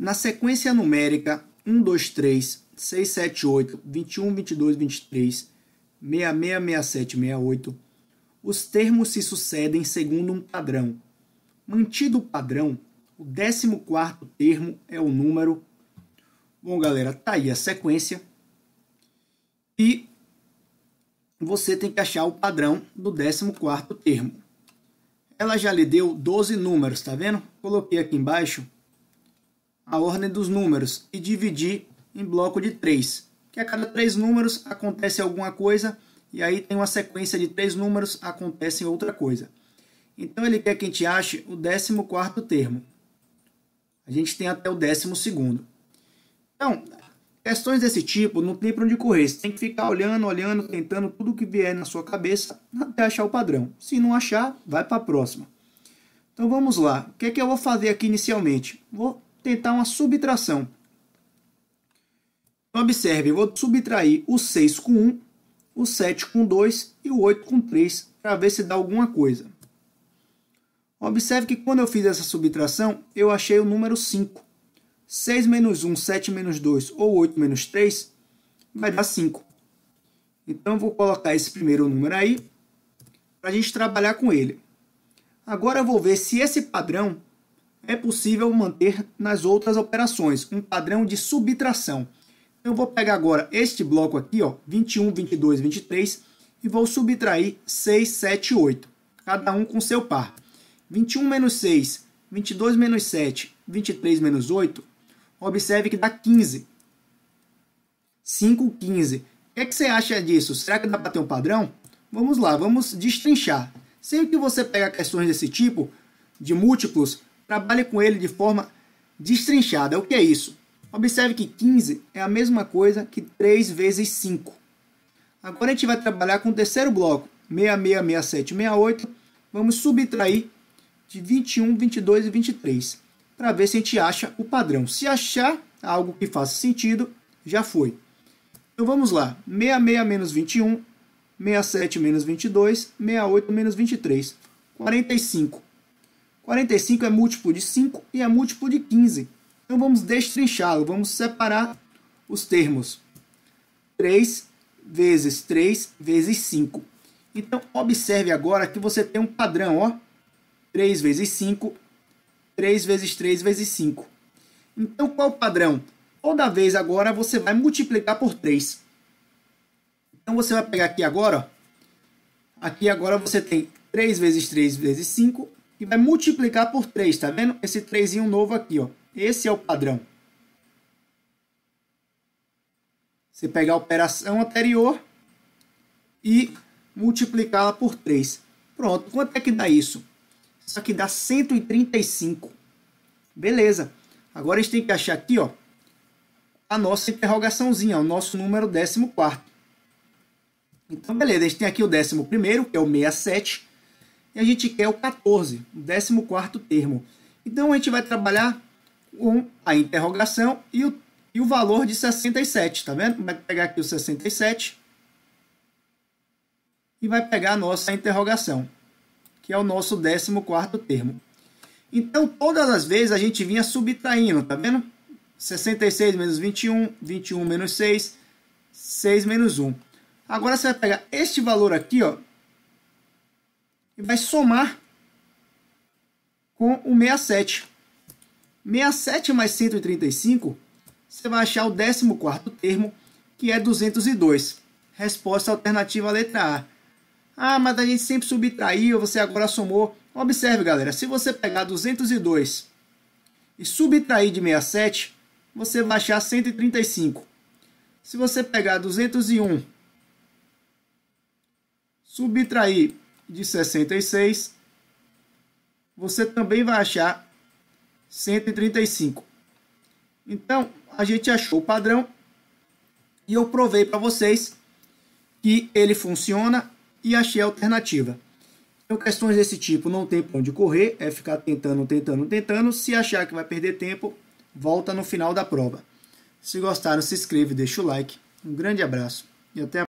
Na sequência numérica 1, 2, 3, 6, 7, 8, 21, 22, 23, 66, 67, 68, os termos se sucedem segundo um padrão. Mantido o padrão, o 14 termo é o número... Bom, galera, tá aí a sequência. E você tem que achar o padrão do 14 termo. Ela já lhe deu 12 números, tá vendo? Coloquei aqui embaixo a ordem dos números e dividir em bloco de três, que a cada três números acontece alguma coisa e aí tem uma sequência de três números acontece outra coisa. Então ele quer que a gente ache o 14 termo. A gente tem até o 12. Então, questões desse tipo não tem para onde correr. Você tem que ficar olhando, olhando, tentando tudo que vier na sua cabeça até achar o padrão. Se não achar, vai para a próxima. Então vamos lá. O que é que eu vou fazer aqui inicialmente? Vou tentar uma subtração. Então, observe, eu vou subtrair o 6 com 1, o 7 com 2 e o 8 com 3 para ver se dá alguma coisa. Observe que quando eu fiz essa subtração, eu achei o número 5. 6 menos 1, 7 menos 2 ou 8 menos 3 vai dar 5. Então, eu vou colocar esse primeiro número aí para a gente trabalhar com ele. Agora, eu vou ver se esse padrão é possível manter nas outras operações um padrão de subtração. Então, eu vou pegar agora este bloco aqui, ó, 21, 22, 23, e vou subtrair 6, 7, 8, cada um com seu par. 21 menos 6, 22 menos 7, 23 menos 8, observe que dá 15. 5, 15. O que, é que você acha disso? Será que dá para ter um padrão? Vamos lá, vamos destrinchar. Sempre que você pega questões desse tipo, de múltiplos, trabalhe com ele de forma destrinchada. É o que é isso? Observe que 15 é a mesma coisa que 3 vezes 5. Agora a gente vai trabalhar com o terceiro bloco, 66, 67, 68. Vamos subtrair de 21, 22 e 23 para ver se a gente acha o padrão. Se achar algo que faça sentido, já foi. Então vamos lá, 66 menos 21, 67 menos 22, 68 menos 23, 45. 45 é múltiplo de 5 e é múltiplo de 15. Então vamos destrinchá-lo, vamos separar os termos. 3 vezes 3 vezes 5. Então observe agora que você tem um padrão, ó. 3 vezes 5, 3 vezes 3 vezes 5. Então qual o padrão? Toda vez agora você vai multiplicar por 3. Então você vai pegar aqui agora, ó. Aqui agora você tem 3 vezes 3 vezes 5, e vai multiplicar por 3, tá vendo? Esse 3 novo aqui, ó. Esse é o padrão. Você pegar a operação anterior e multiplicá-la por 3. Pronto, quanto é que dá isso? Isso aqui dá 135. Beleza. Agora a gente tem que achar aqui, ó, a nossa interrogaçãozinha, o nosso número 14. Então, beleza, a gente tem aqui o 11, que é o 67 e a gente quer o 14, o 14 termo. Então a gente vai trabalhar com a interrogação e o, e o valor de 67, tá vendo? Vai pegar aqui o 67 e vai pegar a nossa interrogação, que é o nosso 14 termo. Então todas as vezes a gente vinha subtraindo, tá vendo? 66 menos 21, 21 menos 6, 6 menos 1. Agora você vai pegar este valor aqui, ó, e vai somar com o 67. 67 mais 135, você vai achar o 14 termo, que é 202. Resposta alternativa letra A. Ah, mas a gente sempre subtraiu, você agora somou. Observe, galera, se você pegar 202 e subtrair de 67, você vai achar 135. Se você pegar 201, subtrair de 66, você também vai achar 135. Então, a gente achou o padrão e eu provei para vocês que ele funciona e achei a alternativa. Então, questões desse tipo não tem para onde correr, é ficar tentando, tentando, tentando. Se achar que vai perder tempo, volta no final da prova. Se gostaram, se inscreve, deixa o like. Um grande abraço e até a